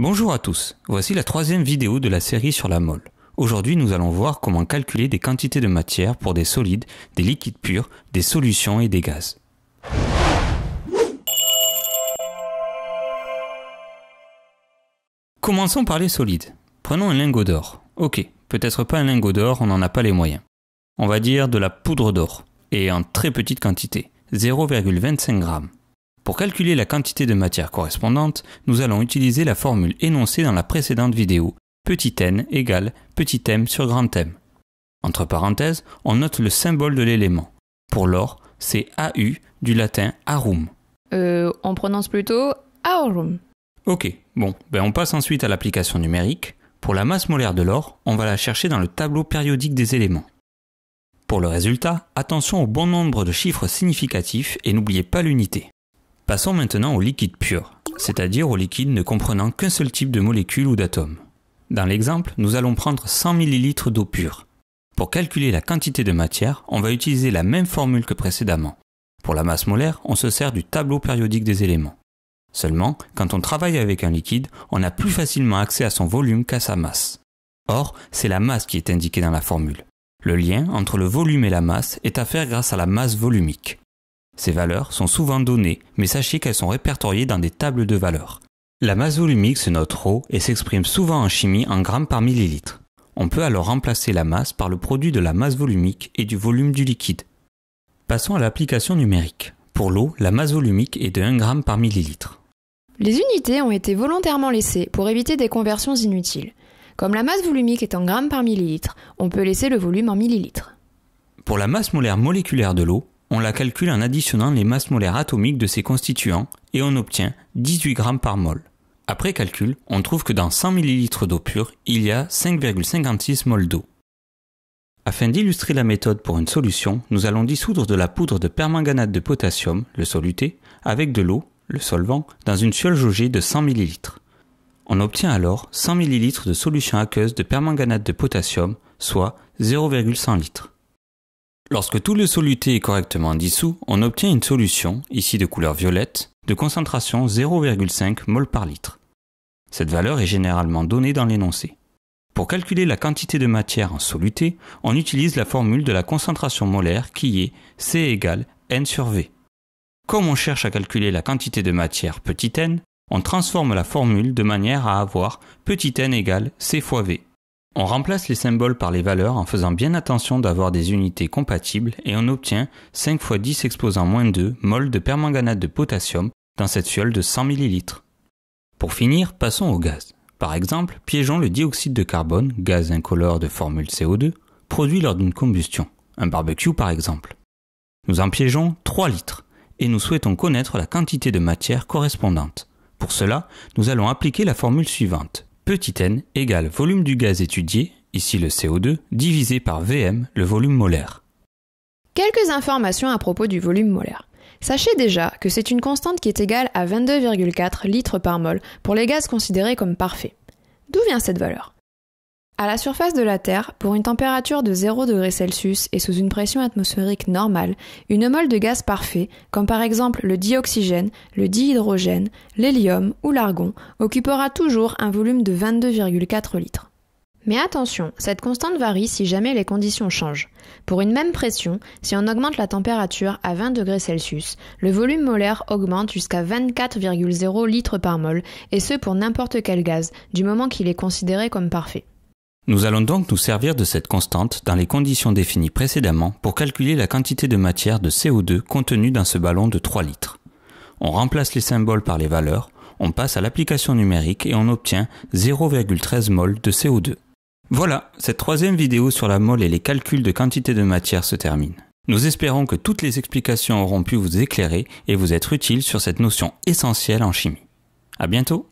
Bonjour à tous, voici la troisième vidéo de la série sur la mole. Aujourd'hui nous allons voir comment calculer des quantités de matière pour des solides, des liquides purs, des solutions et des gaz. Commençons par les solides. Prenons un lingot d'or. Ok, peut-être pas un lingot d'or, on n'en a pas les moyens. On va dire de la poudre d'or, et en très petite quantité, 0,25 g. Pour calculer la quantité de matière correspondante, nous allons utiliser la formule énoncée dans la précédente vidéo, petit n égale petit m sur grand m. Entre parenthèses, on note le symbole de l'élément. Pour l'or, c'est AU du latin arum. Euh, on prononce plutôt aurum. Ok, bon, ben on passe ensuite à l'application numérique. Pour la masse molaire de l'or, on va la chercher dans le tableau périodique des éléments. Pour le résultat, attention au bon nombre de chiffres significatifs et n'oubliez pas l'unité. Passons maintenant au liquide pur, c'est-à-dire au liquide ne comprenant qu'un seul type de molécule ou d'atome. Dans l'exemple, nous allons prendre 100 ml d'eau pure. Pour calculer la quantité de matière, on va utiliser la même formule que précédemment. Pour la masse molaire, on se sert du tableau périodique des éléments. Seulement, quand on travaille avec un liquide, on a plus facilement accès à son volume qu'à sa masse. Or, c'est la masse qui est indiquée dans la formule. Le lien entre le volume et la masse est à faire grâce à la masse volumique. Ces valeurs sont souvent données, mais sachez qu'elles sont répertoriées dans des tables de valeurs. La masse volumique se note ρ et s'exprime souvent en chimie en grammes par millilitre. On peut alors remplacer la masse par le produit de la masse volumique et du volume du liquide. Passons à l'application numérique. Pour l'eau, la masse volumique est de 1 g par millilitre. Les unités ont été volontairement laissées pour éviter des conversions inutiles. Comme la masse volumique est en grammes par millilitre, on peut laisser le volume en millilitres. Pour la masse molaire moléculaire de l'eau, on la calcule en additionnant les masses molaires atomiques de ses constituants et on obtient 18 g par mol. Après calcul, on trouve que dans 100 ml d'eau pure, il y a 5,56 mol d'eau. Afin d'illustrer la méthode pour une solution, nous allons dissoudre de la poudre de permanganate de potassium, le soluté, avec de l'eau, le solvant, dans une seule jaugée de 100 ml. On obtient alors 100 ml de solution aqueuse de permanganate de potassium, soit 0,100 litres. Lorsque tout le soluté est correctement dissous, on obtient une solution, ici de couleur violette, de concentration 0,5 mol par litre. Cette valeur est généralement donnée dans l'énoncé. Pour calculer la quantité de matière en soluté, on utilise la formule de la concentration molaire qui est C égale N sur V. Comme on cherche à calculer la quantité de matière petit n, on transforme la formule de manière à avoir petit n égale C fois V. On remplace les symboles par les valeurs en faisant bien attention d'avoir des unités compatibles et on obtient 5 x 10 exposant moins 2 mol de permanganate de potassium dans cette fiole de 100 ml. Pour finir, passons au gaz. Par exemple, piégeons le dioxyde de carbone, gaz incolore de formule CO2, produit lors d'une combustion, un barbecue par exemple. Nous en piégeons 3 litres et nous souhaitons connaître la quantité de matière correspondante. Pour cela, nous allons appliquer la formule suivante. Petit n égale volume du gaz étudié, ici le CO2, divisé par Vm, le volume molaire. Quelques informations à propos du volume molaire. Sachez déjà que c'est une constante qui est égale à 22,4 litres par mol pour les gaz considérés comme parfaits. D'où vient cette valeur à la surface de la Terre, pour une température de 0 et sous une pression atmosphérique normale, une molle de gaz parfait, comme par exemple le dioxygène, le dihydrogène, l'hélium ou l'argon, occupera toujours un volume de 22,4 litres. Mais attention, cette constante varie si jamais les conditions changent. Pour une même pression, si on augmente la température à 20 degrés le volume molaire augmente jusqu'à 24,0 litres par mol, et ce pour n'importe quel gaz, du moment qu'il est considéré comme parfait. Nous allons donc nous servir de cette constante dans les conditions définies précédemment pour calculer la quantité de matière de CO2 contenue dans ce ballon de 3 litres. On remplace les symboles par les valeurs, on passe à l'application numérique et on obtient 0,13 mol de CO2. Voilà, cette troisième vidéo sur la mole et les calculs de quantité de matière se termine. Nous espérons que toutes les explications auront pu vous éclairer et vous être utiles sur cette notion essentielle en chimie. À bientôt!